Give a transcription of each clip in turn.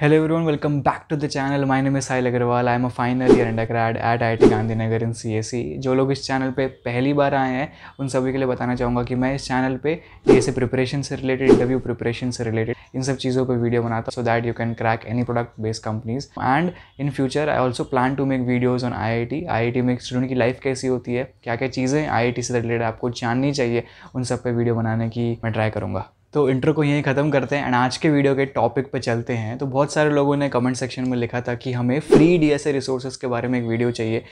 Hello everyone welcome back to the channel my name is Sahil Agarwal I am a final year year undergrad at I Gandhinagar in C जो लोग इस channel पे पहली बार आए हैं उन सभी के लिए बताना चाहूँगा कि मैं इस चैनल पे एस प्रिपरेशन से रिलेटेड इंटरव्यू प्रिपरेशन से रिलेटेड इन सब चीज़ों पर वीडियो बनाता so that you can crack any product based companies and in future I also plan to make videos on I I I में स्टूडेंट की लाइफ कैसी होती है क्या क्या चीज़ें आई से रिलेटेड आपको जाननी चाहिए उन सब पे वीडियो बनाने की मैं ट्राई करूँगा तो इंट्रो को यहीं ख़त्म करते हैं एंड आज के वीडियो के टॉपिक पर चलते हैं तो बहुत सारे लोगों ने कमेंट सेक्शन में लिखा था कि हमें फ्री डी एस रिसोर्सेज के बारे में एक वीडियो चाहिए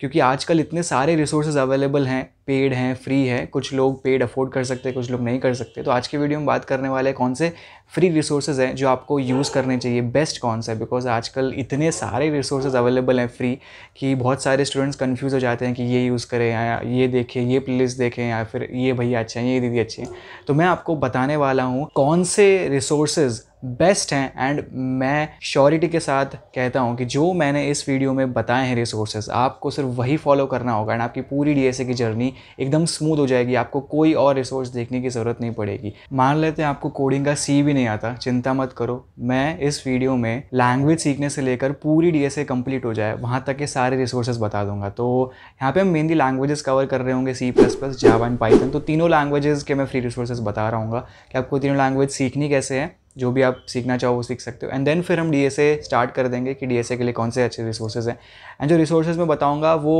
क्योंकि आजकल इतने सारे रिसोर्सेज अवेलेबल हैं पेड हैं फ्री है कुछ लोग पेड अफोर्ड कर सकते हैं कुछ लोग नहीं कर सकते तो आज के वीडियो में बात करने वाले कौन से फ्री रिसोर्सेज हैं जो आपको यूज़ करने चाहिए बेस्ट कौन सा है बिकॉज आजकल इतने सारे रिसोर्सेज अवेलेबल हैं फ्री कि बहुत सारे स्टूडेंट्स कन्फ्यूज़ हो जाते हैं कि ये यूज़ करें या ये देखें ये प्ले देखें या फिर ये भैया अच्छे हैं ये दीदी अच्छे हैं तो मैं आपको बताने वाला हूँ कौन से रिसोर्सेज़ बेस्ट हैं एंड मैं श्योरिटी के साथ कहता हूँ कि जो मैंने इस वीडियो में बताए हैं रिसोर्सेज आपको सिर्फ वही फॉलो करना होगा एंड आपकी पूरी डीएसए की जर्नी एकदम स्मूथ हो जाएगी आपको कोई और रिसोर्स देखने की ज़रूरत नहीं पड़ेगी मान लेते हैं आपको कोडिंग का सी भी नहीं आता चिंता मत करो मैं इस वीडियो में लैंग्वेज सीखने से लेकर पूरी डी एस हो जाए वहाँ तक के सारे रिसोर्सेज बता दूंगा तो यहाँ पर हम मेनली लैंग्वेजेस कवर कर रहे होंगे C plus plus Java and Python तो तीनों लैंग्वेजेस के मैं फ्री रिसोर्सेज बता रहा हूँ कि आपको तीनों लैंग्वेज सीखनी कैसे है जो भी आप सीखना चाहो वो सीख सकते हो एंड देन फिर हम डी स्टार्ट कर देंगे कि डी के लिए कौन से अच्छे रिसोर्सेज हैं एंड जो रिसोर्सेज मैं बताऊँगा वो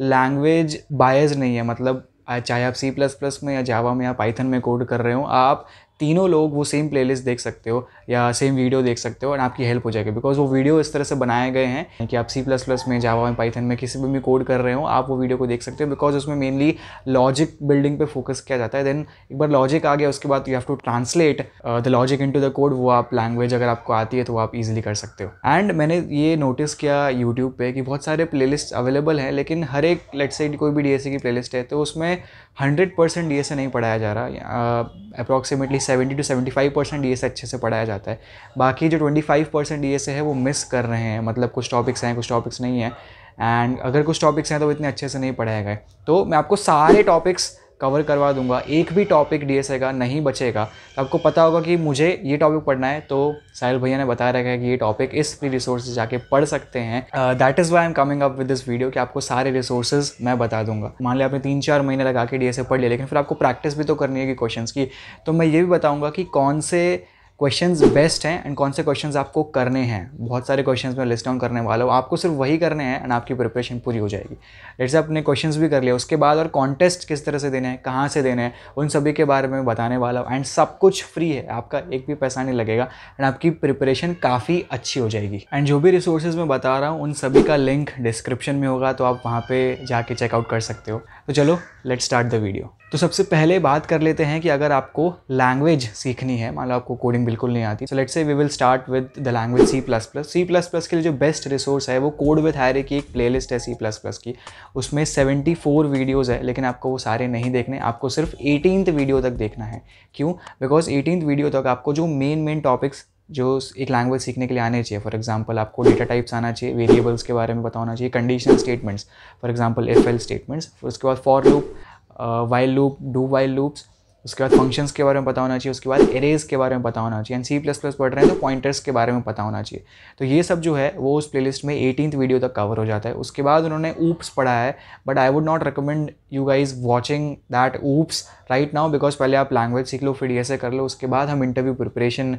लैंग्वेज बायज नहीं है मतलब चाहे आप सी प्लस प्लस में या जावा में या पाइथन में कोड कर रहे हो आप तीनों लोग वो सेम प्लेलिस्ट देख सकते हो या सेम वीडियो देख सकते हो और आपकी हेल्प हो जाएगी बिकॉज वो वीडियो इस तरह से बनाए गए हैं कि आप सी प्लस प्लस में जावा में पाइथन में किसी भी कोड कर रहे हो आप वो वीडियो को देख सकते हो बिकॉज उसमें मेनली लॉजिक बिल्डिंग पे फोकस किया जाता है देन एक बार लॉजिक आ गया उसके बाद you have to translate the logic in the code वो आप लैंग्वेज अगर आपको आती है तो आप ईजिली कर सकते हो एंड मैंने ये नोटिस किया यूट्यूब पर कि बहुत सारे प्ले अवेलेबल हैं लेकिन हर एक लेट साइड कोई भी डी की प्ले है तो उसमें हंड्रेड परसेंट नहीं पढ़ाया जा रहा approximately seventy to seventy five percent अच्छे से पढ़ाया जा जाता है बाकी जो 25 परसेंट ई है वो मिस कर रहे हैं मतलब कुछ टॉपिक्स हैं कुछ टॉपिक्स नहीं हैं एंड अगर कुछ टॉपिक्स हैं तो इतने अच्छे से नहीं पढ़ाए गए तो मैं आपको सारे टॉपिक्स कवर करवा दूंगा एक भी टॉपिक डी का नहीं बचेगा तो आपको पता होगा कि मुझे ये टॉपिक पढ़ना है तो साहिल भैया ने बताया रखा है कि ये टॉपिक इस फ्री रिसोर्स जाके पढ़ सकते हैं that is why I'm coming up with this video कि आपको सारे रिसोर्सेज मैं बता दूंगा मान लिया आपने तीन चार महीने लगा के डी पढ़ लिया लेकिन फिर आपको प्रैक्टिस भी तो करनी है कि क्वेश्चन की तो मैं ये भी बताऊँगा कि कौन से क्वेश्चंस बेस्ट हैं एंड कौन से क्वेश्चंस आपको करने हैं बहुत सारे क्वेश्चंस मैं लिस्ट डाउन करने वाला हूँ आपको सिर्फ वही करने हैं एंड आपकी प्रिपरेशन पूरी हो जाएगी लेट्स आपने क्वेश्चंस भी कर लिया उसके बाद और कॉन्टेस्ट किस तरह से देने हैं कहाँ से देने हैं उन सभी के बारे में बताने वाला हूँ एंड सब कुछ फ्री है आपका एक भी पैसा नहीं लगेगा एंड आपकी प्रिपरेशन काफ़ी अच्छी हो जाएगी एंड जो भी रिसोर्सेज मैं बता रहा हूँ उन सभी का लिंक डिस्क्रिप्शन में होगा तो आप वहाँ पर जाके चेकआउट कर सकते हो तो चलो लेट स्टार्ट द वीडियो तो सबसे पहले बात कर लेते हैं कि अगर आपको लैंग्वेज सीखनी है मान लो आपको कोडिंग बिल्कुल नहीं आती so let say we will start with the language C plus plus C plus plus के लिए जो बेस्ट रिसोर्स है वो कोड विथ हैरे की एक प्ले है सी प्लस प्लस की उसमें सेवेंटी फोर वीडियोज़ है लेकिन आपको वो सारे नहीं देखने आपको सिर्फ एटीनथ वीडियो तक देखना है क्यों बिकॉज एटीनथ वीडियो तक आपको जो मेन मेन टॉपिक्स जो एक लैंग्वेज सीखने के लिए आने चाहिए फॉर एग्जांपल आपको डेटा टाइप्स आना चाहिए वेरिएबल्स के बारे में पता होना चाहिए condition statements for example if else statements फिर उसके बाद for loop while loop do while loops उसके बाद फंक्शंस के बारे में पता होना चाहिए उसके बाद एरेज के बारे में पता होना चाहिए एंड सी प्लस प्लस पढ़ रहे हैं तो पॉइंटर्स के बारे में पता होना चाहिए तो ये सब जो है वो उस प्लेलिस्ट में एटीनथ वीडियो तक कवर हो जाता है उसके बाद उन्होंने ऊप्स पढ़ा है but I would not recommend you guys watching that OOPS right now because पहले आप लैंग्वेज सीख लो फिर ये कर लो उसके बाद हम इंटरव्यू प्रिपरेशन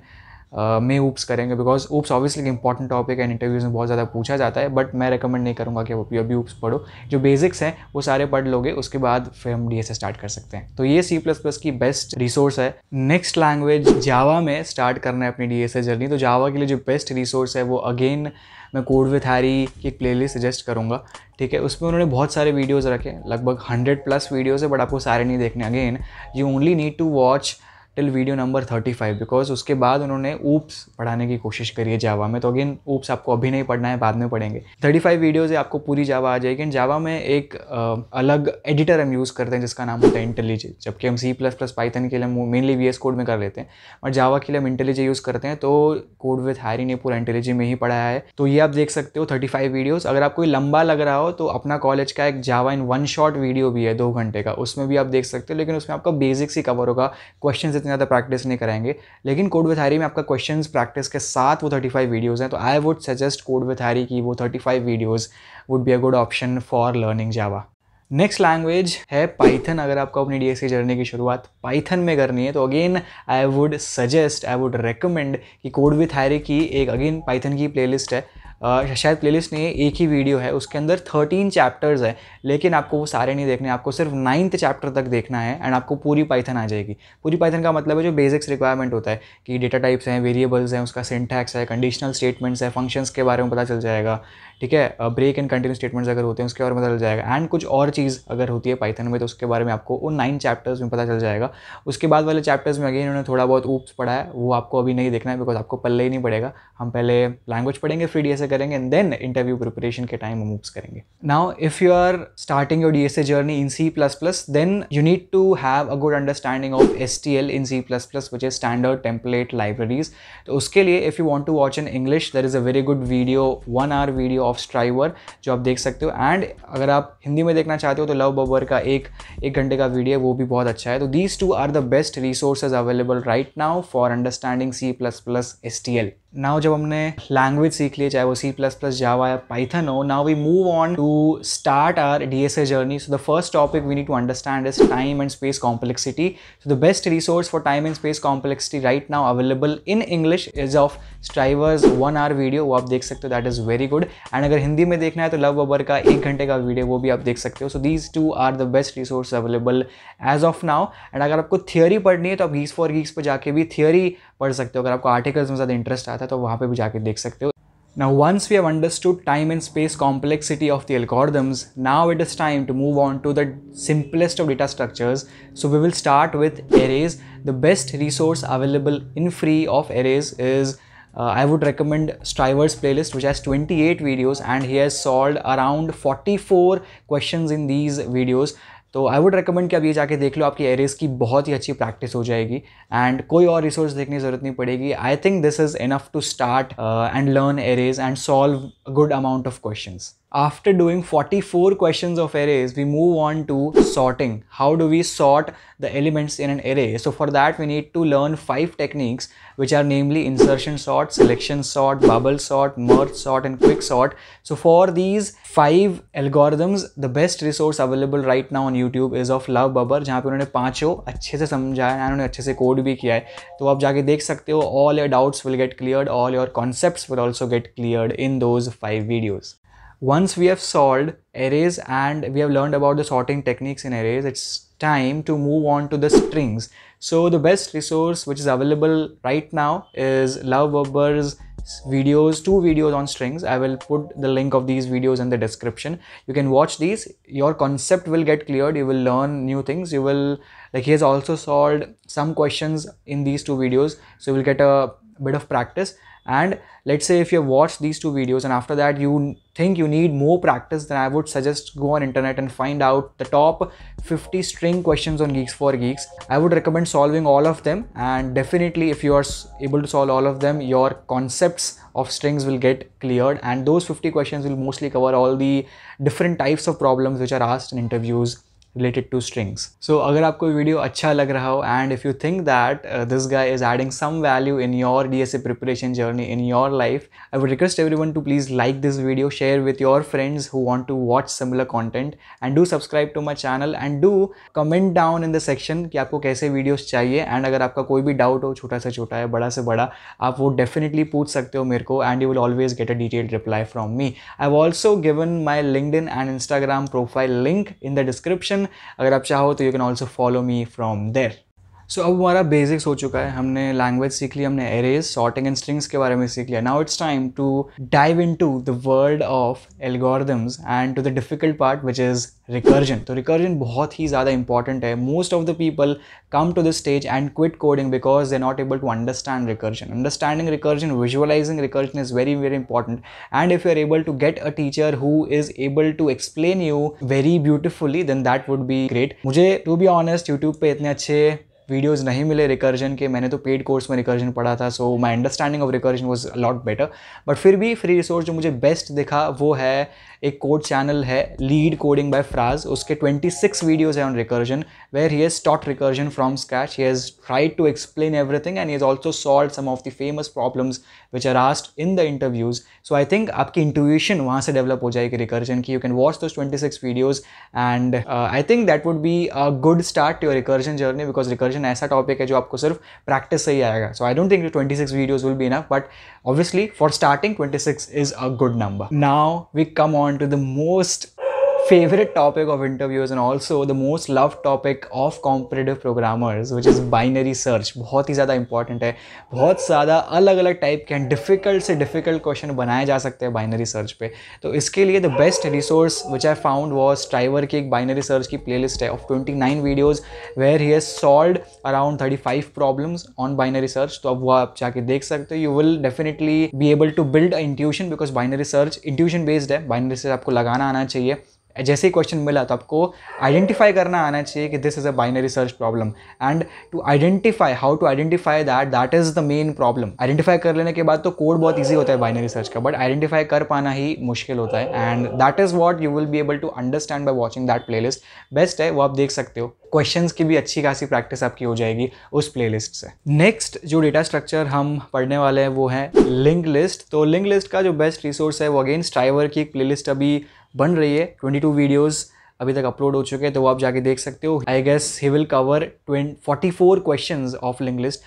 में ऊप्स करेंगे because OOPS obviously important topic and interviews में बहुत ज़्यादा पूछा जाता है बट मैं रिकमेंड नहीं करूँगा कि आप अभी ऊप्स पढ़ो जो बेसिक्स हैं वो सारे पढ़ लोगे उसके बाद फिर हम डी स्टार्ट कर सकते हैं तो ये सी प्लस प्लस की बेस्ट रिसोर्स है नेक्स्ट लैंग्वेज जावा में स्टार्ट करना है अपनी डी जर्नी तो जावा के लिए जो बेस्ट रिसोर्स है वो अगेन मैं कोड विथ हैरी की एक प्लेलिस्ट सजेस्ट करूँगा ठीक है उसमें उन्होंने बहुत सारे वीडियोज़ रखे लगभग हंड्रेड प्लस वीडियोज़ है बट आपको सारे नहीं देखने again you only need to watch till video number thirty five because उसके बाद उन्होंने ऊप्स पढ़ाने की कोशिश करी है जावा में तो अगेन ऊप्स आपको अभी नहीं पढ़ना है बाद में पढ़ेंगे थर्टी फाइव वीडियोज़ आपको पूरी जावा आ जाएगी एंड जावा में एक आ, अलग एडिटर हम यूज़ करते हैं जिसका नाम होता है इंटेलिजे जबकि हम सी प्लस प्लस पाइथन के लिए मेनली वी कोड में कर लेते हैं और जावा के लिए हम इंटेलिजे यूज़ करते हैं तो कोड विथ हैरी ने पूरा इंटेलिजे में ही पढ़ाया है तो ये आप देख सकते हो थर्टी फाइव वीडियोज़ अगर आपको लंबा लग रहा हो तो अपना कॉलेज का एक Java in one shot video भी है दो घंटे का उसमें भी आप देख सकते हो लेकिन उसमें आपका बेसिक्स ही कवर होगा क्वेश्चन इतनी ज़्यादा प्रैक्टिस नहीं करेंगे लेकिन कोड विथ हैरी में आपका क्वेश्चन प्रैक्टिस के साथ वो थर्टी फाइव वीडियोज़ हैं तो I would suggest code with Harry की वो thirty five videos would be a good option for learning Java next language है पाइथन अगर आपको अपनी डी एस सी जर्नी की शुरुआत पाइथन में करनी है तो again I would suggest I would recommend कि कोड विथ हैरी की एक अगेन पाइथन की प्लेलिस्ट है शायद प्लेलिस्ट नहीं है एक ही वीडियो है उसके अंदर थर्टीन चैप्टर्स है लेकिन आपको वो सारे नहीं देखने आपको सिर्फ नाइन्थ चैप्टर तक देखना है एंड आपको पूरी पाइथन आ जाएगी पूरी पाइथन का मतलब है जो बेसिक्स रिक्वायरमेंट होता है कि डेटा टाइप्स हैं वेरिएबल्स हैं उसका सिंटैक्स है कंडीशनल स्टेटमेंट्स है फंक्शंस के बारे में पता चल जाएगा ठीक है ब्रेक एंड कंटिन्यू स्टेटमेंट्स अगर होते हैं उसके बारे में पता चल जाएगा एंड कुछ और चीज़ अगर होती है पाइथन में तो उसके बारे में आपको उन नाइन चैप्टर्स में पता चल जाएगा उसके बाद वाले चैप्टर्स में अगेन उन्होंने थोड़ा बहुत ऊप्स पढ़ा है वो आपको अभी नहीं देखना है बिकॉज आपको पल्ले ही नहीं पड़ेगा हम पहले लैंग्वेज पढ़ेंगे फ्री डी करेंगे एंड देन इंटरव्यू प्रिपरेशन के टाइम मूव्स करेंगे now if you are starting your D journey in C plus plus then you need to have a good understanding of S T L in C plus plus which is standard template libraries तो उसके लिए if you want to watch in English there is a very good video one hour video of Striver जो आप देख सकते हो and अगर आप हिंदी में देखना चाहते हो तो लव बबर का एक एक घंटे का वीडियो वो भी बहुत अच्छा है तो these two are the best resources available right now for understanding C plus plus S T L now जब हमने लैंग्वेज सीख लिया चाहे वो सी प्लस प्लस जावा या पाइथन हो now we move on to start our D S A journey so the first topic we need to understand is time and space complexity so the best resource for time and space complexity right now available in English is of Striver's one hour video वो आप देख सकते हो that is very good and अगर हिंदी में देखना है तो लव बबर का एक घंटे का वीडियो वो भी आप देख सकते हो so these two are the best resource available as of now and अगर आपको थियोरी पढ़नी है तो आप गीस फॉर गीस पर जाके भी थियोरी पढ़ सकते हो अगर आपको आर्टिकल्स में ज़्यादा इंटरेस्ट आता है तो वहाँ पर भी जाके देख सकते हो Now, once we have understood time and space complexity of the algorithms, now it is time to move on to the simplest of data structures. So we will start with arrays. The best resource available in free of arrays is uh, I would recommend Striver's playlist which has 28 videos and he has solved around 44 questions in these videos. तो I would recommend कि आप ये जाके देख लो आपकी arrays की बहुत ही अच्छी प्रैक्टिस हो जाएगी एंड कोई और रिसोर्स देखने की ज़रूरत नहीं पड़ेगी I think this is enough to start and learn arrays and solve good amount of question After doing 44 questions of arrays, we move on to sorting. How do we sort the elements in an array? So for that, we need to learn five techniques, which are namely insertion sort, selection sort, bubble sort, merge sort, and quick sort. So for these five algorithms, the best resource available right now on YouTube is of Love Bubber, जहाँ पे a पांचों अच्छे से समझाया है उन्होंने अच्छे से कोड भी किया है तो आप जाके देख सकते हो All your doubts will get cleared all your concept will also once we have solved arrays and we have learned about the sorting techniques in arrays, it's time to move on to the strings. So the best resource which is available right now is Love Weber's videos, two videos on strings. I will put the link of these videos in the description. You can watch these. Your concept will get cleared. You will learn new things. You will, like he has also solved some questions in these two videos. So you will get a bit of practice and let's say if you have watched these two videos and after that you think you need more practice then i would suggest go on internet and find out the top 50 string questions on geeks for geeks i would recommend solving all of them and definitely if you are able to solve all of them your concepts of strings will get cleared and those 50 questions will mostly cover all the different types of problems which are asked in interviews related to strings. So अगर आपको video अच्छा लग रहा हो and if you think that uh, this guy is adding some value in your DSA preparation journey in your life, I would request everyone to please like this video, share with your friends who want to watch similar content and do subscribe to my channel and do comment down in the section कि आपको कैसे videos चाहिए and अगर आपका कोई भी doubt हो छोटा से छोटा है बड़ा से बड़ा आप वो definitely पूछ सकते हो मेरे को and you will always get a detailed reply from me. I've also given my LinkedIn and Instagram profile link in the description अगर आप चाहो तो you can also follow me from there so अब हमारा बेसिक्स हो चुका है हमने लैंग्वेज सीख ली हमने एरेज सॉर्टिंग एंड स्ट्रिंग्स के बारे में सीख लिया now it's time to dive into the world of algorithms and to the difficult part which is recursion तो रिकर्जन बहुत ही ज़्यादा इंपॉर्टेंट है most of the people come to this stage and quit coding because they not able to understand recursion understanding recursion visualizing recursion is very very important and if you are able to get a teacher who is able to explain you very beautifully then that would be great मुझे to be honest YouTube पर इतने अच्छे videos नहीं मिले recursion के मैंने तो paid course में रिकर्जन पढ़ा था so my understanding of recursion was a lot better but फिर भी फ्री रिसोर्स जो मुझे बेस्ट दिखा वो है एक कोड चैनल है लीड कोडिंग बाय फ्राज उसके 26 वीडियोज है on recursion where he has taught recursion from scratch he has tried to explain everything and he has also solve some of the famous problems which are asked in the interviews so I think आपकी intuition वहाँ से develop हो जाएगी recursion की you can watch those twenty six videos and I think that would be a good start your recursion journey because recursion education ऐसा topic है जो आपको सिर्फ प्रैक्टिस से ही आएगा so I don't think twenty six videos will be enough but obviously for starting twenty six is a good number now we come on to the most favorite topic of interviews and also the most loved topic of competitive programmers which is binary search बहुत ही ज़्यादा important है बहुत ज़्यादा अलग अलग type के difficult से difficult question बनाए जा सकते हैं binary search पे तो इसके लिए the best resource which I found was Striver की एक binary search की playlist है of 29 videos where he has solved around 35 problems on binary search तो अब वो आप जाके देख सकते हो you will definitely be able to build a intuition because binary search intuition based है binary search आपको लगाना आना चाहिए जैसे ही क्वेश्चन मिला तो आपको आइडेंटिफाई करना आना चाहिए कि this is a binary search problem and to identify how to identify that that is the main problem identify कर लेने के बाद तो कोड बहुत ईजी होता है बाइनरी सर्च का बट आइडेंटिफाई कर पाना ही मुश्किल होता है and that is what you will be able to understand by watching that playlist है वो आप देख सकते हो क्वेश्चंस की भी अच्छी खासी प्रैक्टिस आपकी हो जाएगी उस प्लेलिस्ट से नेक्स्ट जो डेटा स्ट्रक्चर हम पढ़ने वाले हैं वो है लिंक लिस्ट तो लिंक लिस्ट का जो बेस्ट रिसोर्स है वो अगेन स्ट्राइवर की एक प्लेलिस्ट अभी बन रही है ट्वेंटी टू वीडियोज़ अभी तक अपलोड हो चुके हैं तो वो आप जाके देख सकते हो I guess he will cover twenty forty four question of link list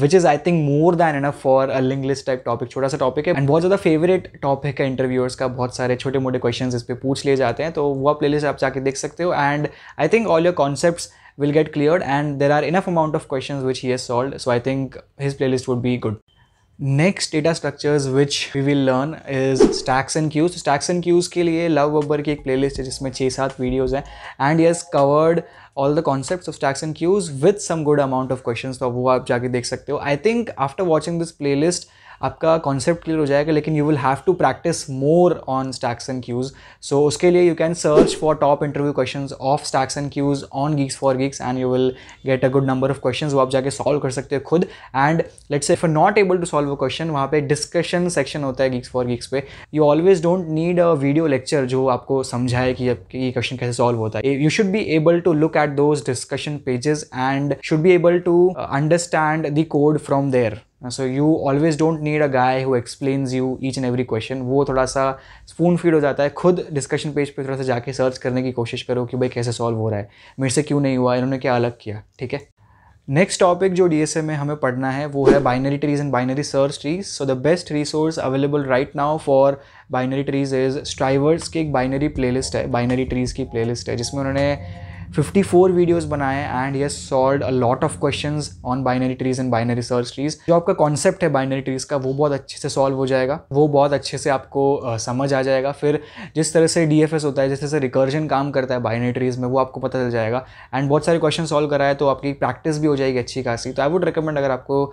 which is I think more than enough for a link list type topic छोटा सा टॉपिक है एंड बहुत ज़्यादा फेवरेट टॉपिक है इंटरव्यूअर्स का बहुत सारे छोटे मोटे क्वेश्चन इस पर पूछ लिए जाते हैं तो वो प्ले लिस्ट आप जाके देख सकते हो and I think all your concept will get clear and there are enough amount of question which he solve so I think think playlist would be good next data structures which we will learn is stacks and queues stacks and queues के लिए love Babbar की एक playlist है जिसमें छः सात videos हैं and yes covered all the concept of stacks and queues with some good amount of question तो वो आप जाके देख सकते हो I think after watching this playlist आपका कॉन्सेप्ट क्लियर हो जाएगा लेकिन you will have to practice more on stacks and queues so उसके लिए you can search for top interview question of stacks and queues on Geeks for Geeks and you will get a good number of question वो आप जाके solve कर सकते हो खुद and let's if not able to solve a question वहाँ पे discussion section होता है गीक्स फॉर गीक्स पे you always don't need a video lecture जो आपको समझाए कि ये क्वेश्चन कैसे सॉल्व होता है you should be able to look at those discussion pages and should be able to understand the code from there so you always don't need a guy who explains you each and every question वो थोड़ा सा spoon feed हो जाता है खुद discussion page पे थोड़ा सा जाके सर्च करने की कोशिश करो कि भाई कैसे सॉल्व हो रहा है मेरे से क्यों नहीं हुआ इन्होंने क्या अलग किया ठीक है नेक्स्ट टॉपिक जो डी में हमें पढ़ना है वो है binary trees and binary search trees so the best resource available right now for binary trees is Striver's की एक बाइनरी प्लेलिस्ट है बाइनरी ट्रीज़ की प्लेलिस्ट है जिसमें उन्होंने फोर वीडियोज बनाए एंड ये solve a lot of question on binary trees and binary search trees जो आपका कॉन्सेप्ट है बाइनरी ट्रीज का वो बहुत अच्छे से सॉल्व हो जाएगा वो बहुत अच्छे से आपको समझ आ जाएगा फिर जिस तरह से डी एफ एस होता है जिस तरह से रिकर्जन काम करता है बाइनरी ट्रीज में वो आपको पता चल जाएगा एंड बहुत सारे क्वेश्चन सॉल्व कराए तो आपकी प्रैक्टिस भी हो जाएगी अच्छी खासी तो आई वुड रिकमेंड अगर आपको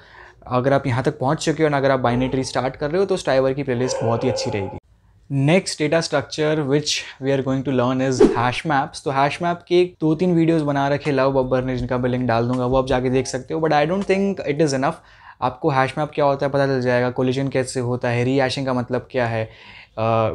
अगर आप यहाँ तक पहुँच चुके हो ना अगर आप बाइनरी ट्रीज स्टार्ट कर रहे हो तो स्टाइवर की प्लेलिस्ट बहुत ही अच्छी रहेगी next data structure which we are going to learn is hash maps तो हैश मैप के दो तीन वीडियोज़ बना रखे लव बब्बर ने जिनका मैं लिंक डाल दूंगा वो आप जाके देख सकते हो but I don't think it is enough आपको हैश मैप क्या होता है पता चल जाएगा कोलिजन कैसे होता है रीहैशिंग का मतलब क्या है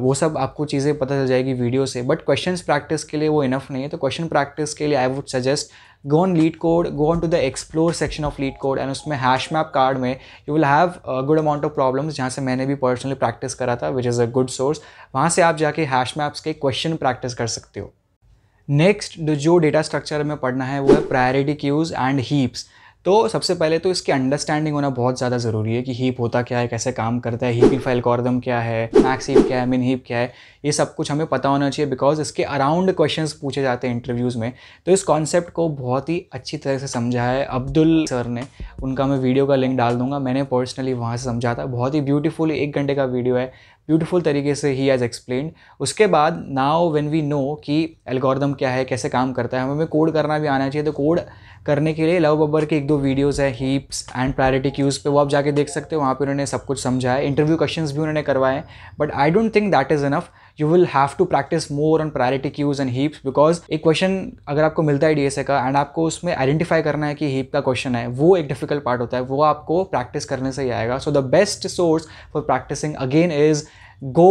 वो सब आपको चीज़ें पता चल जाएगी वीडियो से बट क्वेश्चन प्रैक्टिस के लिए वो इनफ नहीं है तो क्वेश्चन प्रैक्टिस के लिए I would suggest go on LeetCode go on to the explore section of LeetCode and उसमें हैश मैप कार्ड में you will have good amount of problems जहाँ से मैंने भी पर्सनली प्रैक्टिस करा था which is a good source वहाँ से आप जाके हैश मैप्स के क्वेश्चन प्रैक्टिस कर सकते हो नेक्स्ट जो डेटा स्ट्रक्चर में पढ़ना है वो है प्रायोरिटी क्यूज एंड हीप्स तो सबसे पहले तो इसकी अंडरस्टैंडिंग होना बहुत ज़्यादा ज़रूरी है कि हीप होता क्या है कैसे काम करता है हीप कॉर्दम क्या है मैक्स हीप क्या है मिन हीप क्या है ये सब कुछ हमें पता होना चाहिए बिकॉज इसके अराउंड क्वेश्चंस पूछे जाते हैं इंटरव्यूज़ में तो इस कॉन्सेप्ट को बहुत ही अच्छी तरह से समझा है अब्दुल सर ने उनका मैं वीडियो का लिंक डाल दूंगा मैंने पर्सनली वहाँ से समझा था बहुत ही ब्यूटीफुल एक घंटे का वीडियो है ब्यूटीफुल तरीके से ही एज एक्सप्लेन उसके बाद नाउ व्हेन वी नो कि एल्गोरिदम क्या है कैसे काम करता है हमें कोड करना भी आना चाहिए तो कोड करने के लिए लव बब्बर के एक दो वीडियोज़ है हीप्स एंड प्रायोरिटी क्यूज़ पे वो आप जाके देख सकते हो वहाँ पे उन्होंने सब कुछ समझाया इंटरव्यू क्वेश्चंस भी उन्होंने करवाए but I don't think that is enough you will have to practice more on priority queues and heaps because एक क्वेश्चन अगर आपको मिलता है डीएसए का एंड आपको उसमें आइडेंटिफाई करना है कि हीप का क्वेश्चन है वो एक डिफिकल्ट पार्ट होता है वो आपको प्रैक्टिस करने से ही आएगा so the best source for practicing again is go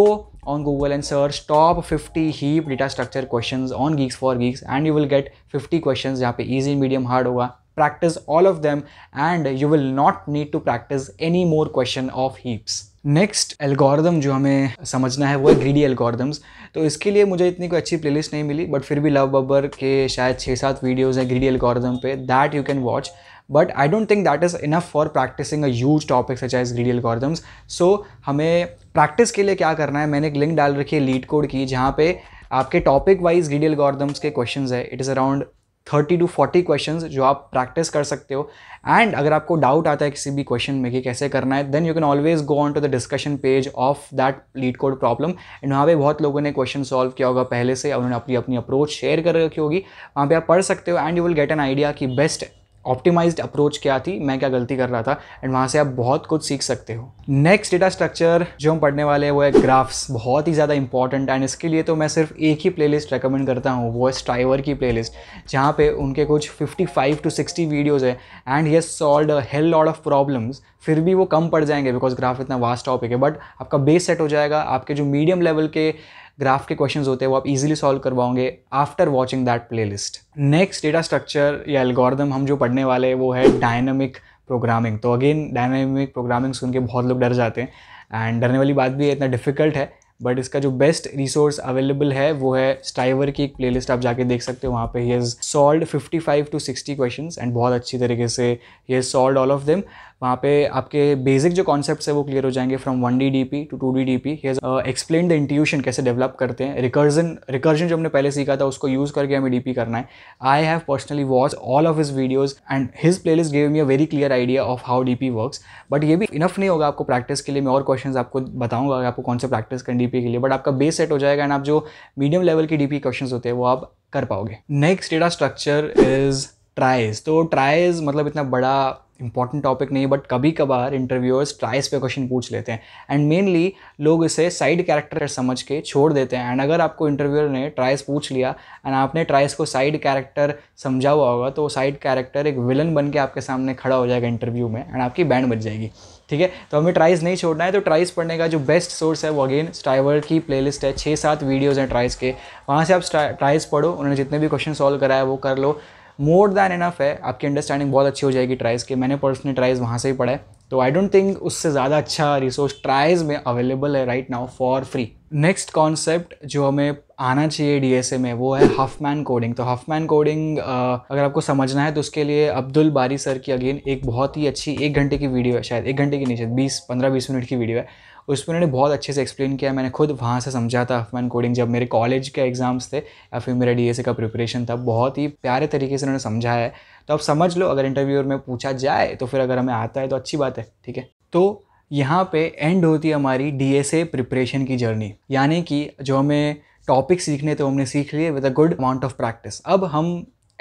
on Google and search top fifty heap data structure question on Geeks for Geeks and you will get fifty question जहाँ पे ईजी मीडियम हार्ड होगा practice all of them and you will not need to practice any more question of heaps. Next algorithm जो हमें समझना है वो है greedy algorithms तो इसके लिए मुझे इतनी कोई अच्छी प्लेलिस्ट नहीं मिली बट फिर भी लव बबर के शायद छः सात वीडियोज़ हैं ग्रीडी एल्गोरिदम पे that you can watch but I don't think that is enough for practicing a huge topic such as greedy algorithms so हमें प्रैक्टिस के लिए क्या करना है मैंने एक लिंक डाल रखी है लीड कोड की जहाँ पे आपके टॉपिक वाइज ग्रीडी एल्गोरिदम्स के क्वेश्चन है it is around thirty to forty question जो आप प्रैक्टिस कर सकते हो एंड अगर आपको डाउट आता है किसी भी क्वेश्चन में कि कैसे करना है then you can always go on to the discussion page of that LeetCode problem and वहाँ पे बहुत लोगों ने क्वेश्चन सॉल्व किया होगा पहले से उन्होंने अपनी अपनी अप्रोच शेयर कर रखी होगी वहाँ पे आप पढ़ सकते हो and you will get an idea कि बेस्ट ऑप्टिमाइज्ड अप्रोच क्या थी मैं क्या गलती कर रहा था एंड वहाँ से आप बहुत कुछ सीख सकते हो नेक्स्ट डेटा स्ट्रक्चर जो हम पढ़ने वाले हैं वो है ग्राफ्स बहुत ही ज़्यादा इंपॉर्टेंट एंड इसके लिए तो मैं सिर्फ एक ही प्लेलिस्ट रेकमेंड करता हूँ वो है स्ट्राइवर की प्लेलिस्ट जहाँ पे उनके कुछ 55 टू 60 वीडियोज़ है एंड ये solve hell lot of problems फिर भी वो कम पड़ जाएंगे बिकॉज ग्राफ इतना वास्ट टॉपिक है बट आपका बेस सेट हो जाएगा आपके जो मीडियम लेवल के ग्राफ के क्वेश्चन होते हैं वो आप इजीली सॉल्व करवाओगे after watching that playlist next data structure या एल्गोरिदम हम जो पढ़ने वाले हैं वो है डायनामिक प्रोग्रामिंग तो अगेन डायनामिक प्रोग्रामिंग सुन के बहुत लोग डर जाते हैं एंड डरने वाली बात भी है इतना डिफिकल्ट है बट इसका जो बेस्ट रिसोर्स अवेलेबल है वो है स्टाइवर की एक प्लेलिस्ट आप जाके देख सकते हो वहाँ पे he has solve 55 to 60 questions and बहुत अच्छी तरीके से he has solve all of them वहाँ पे आपके बेसिक जो कॉन्सेप्ट है वो क्लियर हो जाएंगे from one D D P to two D D P explain the intuition कैसे डेवलप करते हैं रिकर्जन रिकर्जन जो हमने पहले सीखा था उसको यूज़ करके हमें डी पी करना है I have personally watch all of his videos and his playlist gave me a very clear idea of how D P works but ये भी इनफ नहीं होगा आपको प्रैक्टिस के लिए मैं और क्वेश्चन आपको बताऊँगा आपको कौन से प्रैक्टिस करें डी पी के लिए बट आपका बेस सेट हो जाएगा एंड आप जो मीडियम लेवल के डी पी क्वेश्चन होते हैं वो आप कर पाओगे next data structure is tries तो ट्राइज मतलब इतना बड़ा इंपॉर्टेंट टॉपिक नहीं बट कभी कभार इंटरव्यूअर्स ट्राइस पे क्वेश्चन पूछ लेते हैं एंड मेनली लोग इसे साइड कैरेक्टर समझ के छोड़ देते हैं एंड अगर आपको इंटरव्यूअर ने ट्राइस पूछ लिया एंड आपने ट्राइस को साइड कैरेक्टर समझा हुआ होगा तो साइड कैरेक्टर एक विलन बन के आपके सामने खड़ा हो जाएगा इंटरव्यू में एंड आपकी बैंड बच जाएगी ठीक है तो हमें ट्राइज नहीं छोड़ना है तो ट्राइज पढ़ने का जो बेस्ट सोर्स है वो अगेन स्ट्राइवर की प्लेलिस्ट है छः सात वीडियोज़ हैं ट्राइज के वहाँ से आप ट्राइज पढ़ो उन्होंने जितने भी क्वेश्चन सॉल्व कराया वो कर लो मोर दैन इनफ है आपकी अंडरस्टैंडिंग बहुत अच्छी हो जाएगी ट्राइज़ के मैंने पर्सनली ट्राइज़ वहाँ से ही पढ़ा है तो आई डोंट थिंक उससे ज़्यादा अच्छा रिसोर्स ट्राइज़ में अवेलेबल है right now for free next concept जो हमें आना चाहिए डी में वो है हफ़ मैन कोडिंग तो हफ मैन कोडिंग अगर आपको समझना है तो उसके लिए अब्दुल बारी सर की अगेन एक बहुत ही अच्छी एक घंटे की वीडियो है शायद एक घंटे की नहीं शायद बीस पंद्रह बीस मिनट की वीडियो है उसमें उन्होंने बहुत अच्छे से एक्सप्लेन किया मैंने खुद वहाँ से समझा था अफमान कोडिंग जब मेरे कॉलेज के एग्ज़ाम्स थे या फिर मेरा डी का प्रिपरेशन था बहुत ही प्यारे तरीके से उन्होंने समझाया है तो आप समझ लो अगर इंटरव्यूअर में पूछा जाए तो फिर अगर हमें आता है तो अच्छी बात है ठीक है तो यहाँ पे एंड होती है हमारी डी एस ए प्रिपरेशन की जर्नी यानी कि जो हमें टॉपिक सीखने थे हमने सीख लिए with a good amount of practice अब हम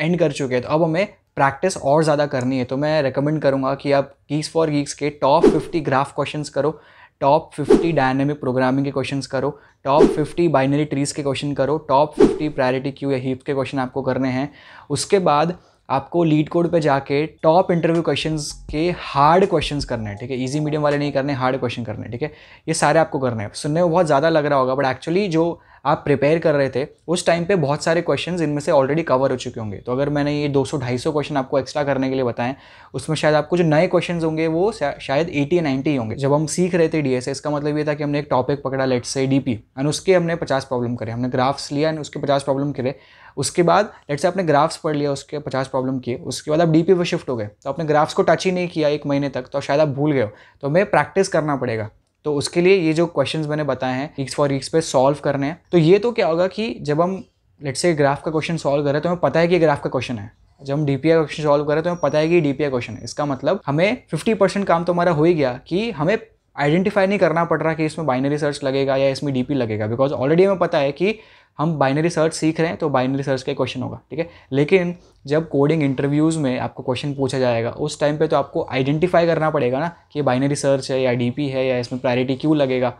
एंड कर चुके हैं तो अब हमें प्रैक्टिस और ज़्यादा करनी है तो मैं रेकमेंड करूँगा कि आप गीक्स फॉर गीक्स के टॉप 50 ग्राफ क्वेश्चंस करो टॉप 50 डायनेमिक प्रोग्रामिंग के क्वेश्चन करो टॉप 50 बाइनरी ट्रीज़ के क्वेश्चन करो टॉप 50 प्रायोरिटी क्यू या हीप के क्वेश्चन आपको करने हैं उसके बाद आपको लीड कोड पे जाके टॉप इंटरव्यू क्वेश्चंस के हार्ड क्वेश्चंस करने हैं ठीक है इजी मीडियम वाले नहीं करने हार्ड क्वेश्चन करने ठीक है ये सारे आपको करने हैं सुनने में बहुत ज़्यादा लग रहा होगा बट एक्चुअली जो आप प्रिपेयर कर रहे थे उस टाइम पे बहुत सारे क्वेश्चंस इनमें से ऑलरेडी कवर हो चुके होंगे तो अगर मैंने ये 200 250 क्वेश्चन आपको एक्स्ट्रा करने के लिए बताएं उसमें शायद आपको जो नए क्वेश्चन होंगे वो शायद एटी या नाइन्टी होंगे जब हम सीख रहे थे डी इसका मतलब ये था कि हमने एक टॉपिक पकड़ा लेट से डी एंड उसके हमने पचास प्रॉब्लम करे हमने ग्राफ्स लिया एंड उसके पचास प्रॉब्लम करे उसके बाद लेट से आपने ग्राफ्स पढ़ लिया उसके पचास प्रॉब्लम किए उसके बाद आप डी पर शिफ्ट हो गए तो आपने ग्राफ्स को टच ही नहीं किया एक महीने तक तो शायद आप भूल गए तो हमें प्रैक्टिस करना पड़ेगा तो उसके लिए ये जो क्वेश्चंस मैंने बताए हैं वीक्स फॉर वीक्स पे सॉल्व करने हैं तो ये तो क्या होगा कि जब हम लेट से ग्राफ का क्वेश्चन सॉल्व करें तो हमें पता है कि ग्राफ का क्वेश्चन है जब हम डीपीआई क्वेश्चन सॉल्व करें तो हमें पता है कि डीपीआई क्वेश्चन है इसका मतलब हमें 50 परसेंट काम तो हमारा हो ही गया कि हमें आइडेंटिफाई नहीं करना पड़ रहा कि इसमें बाइनरी सर्च लगेगा या इसमें डीपी लगेगा बिकॉज ऑलरेडी हमें पता है कि हम बाइनरी सर्च सीख रहे हैं तो बाइनरी सर्च का क्वेश्चन होगा ठीक है लेकिन जब कोडिंग इंटरव्यूज़ में आपको क्वेश्चन पूछा जाएगा उस टाइम पे तो आपको आइडेंटिफाई करना पड़ेगा ना कि बाइनरी सर्च है या डीपी है या इसमें प्रायोरिटी क्यों लगेगा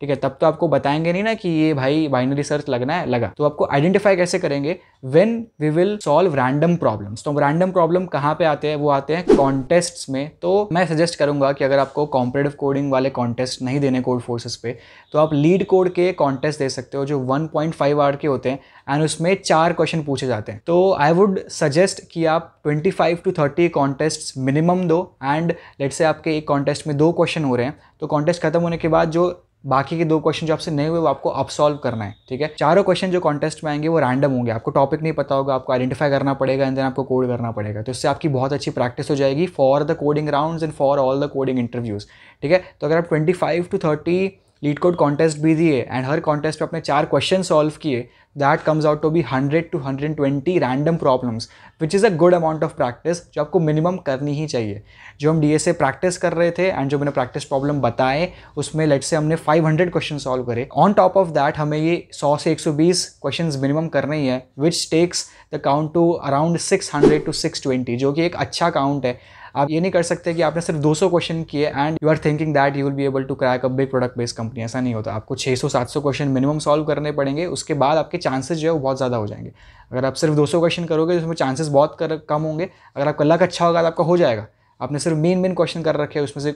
ठीक है तब तो आपको बताएंगे नहीं ना कि ये भाई बाइनरी सर्च लगना है लगा तो आपको आइडेंटिफाई कैसे करेंगे when we will solve random problems तो रैंडम प्रॉब्लम कहाँ पे आते हैं वो आते हैं कॉन्टेस्ट्स में तो मैं सजेस्ट करूंगा कि अगर आपको कॉम्परेटिव कोडिंग वाले कॉन्टेस्ट नहीं देने कोड फोर्सेस पे तो आप लीड कोड के कॉन्टेस्ट दे सकते हो जो वन पॉइंट फाइव आर के होते हैं एंड उसमें चार क्वेश्चन पूछे जाते हैं तो आई वुड सजेस्ट कि आप twenty five to thirty contest minimum दो एंड लेट से आपके एक कॉन्टेस्ट में दो क्वेश्चन हो रहे हैं तो कॉन्टेस्ट खत्म होने के बाद जो बाकी के दो क्वेश्चन जो आपसे नहीं हुए वो आपको अब सॉल्व करना है ठीक है चारों क्वेश्चन जो कॉन्टेस्ट में आएंगे वो रैंडम होंगे आपको टॉपिक नहीं पता होगा आपको आइडेंटिफाई करना पड़ेगा एंड देन आपको कोड करना पड़ेगा तो इससे आपकी बहुत अच्छी प्रैक्टिस हो जाएगी for the coding round and for all the coding interviews ठीक है तो अगर आप twenty five to thirty LeetCode contest भी दिए एंड हर कॉन्टेस्ट में आपने चार क्वेश्चन सॉल्व किए that comes out to be hundred to hundred twenty random problems which is a good amount of practice जो आपको मिनिमम करनी ही चाहिए जो हम डी ए प्रैक्टिस कर रहे थे एंड जो मैंने प्रैक्टिस प्रॉब्लम बताए उसमें लेट से हमने फाइव हंड्रेड क्वेश्चन सॉल्व करे ऑन टॉप ऑफ दैट हमें ये सौ से एक सौ बीस क्वेश्चन मिनिमम करने ही है which takes the count to around six hundred to six twenty जो कि एक अच्छा काउंट है आप ये नहीं कर सकते कि आपने सिर्फ 200 क्वेश्चन किए and you are thinking that you will be able to crack a big product based company ऐसा नहीं होता आपको 600-700 क्वेश्चन मिनिमम सॉल्व करने पड़ेंगे उसके बाद आपके चांसेस जो है वो बहुत ज़्यादा हो जाएंगे अगर आप सिर्फ 200 क्वेश्चन करोगे तो उसमें चांसेस बहुत कर, कम होंगे अगर आपका लक अच्छा होगा तो आपका हो जाएगा आपने सिर्फ मेन मेन क्वेश्चन कर रखे उसमें से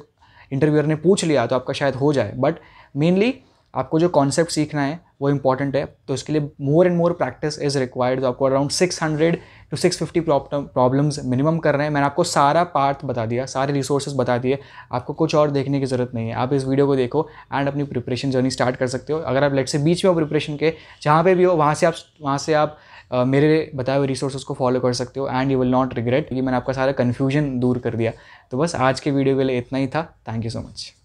इंटरव्यूअर ने पूछ लिया तो आपका शायद हो जाए बट मेनली आपको जो कॉन्सेप्ट सीखना है वो इंपॉर्टेंट है तो इसके लिए more and more practice is required तो आपको around 600 to six fifty problems minimum कर रहे हैं मैंने आपको सारा पार्ट बता दिया सारे रिसोर्सेज बता दिए आपको कुछ और देखने की ज़रूरत नहीं है आप इस वीडियो को देखो एंड अपनी प्रिपरेशन जर्नी स्टार्ट कर सकते हो अगर आप लेट से बीच में हो प्रिपरेशन के जहाँ पर भी हो वहाँ से आप वहाँ से आप Uh, मेरे बताए हुए रिसोर्सेज को फॉलो कर सकते हो and you will not regret ये मैंने आपका सारा कन्फ्यूजन दूर कर दिया तो बस आज के वीडियो के लिए इतना ही था थैंक यू सो मच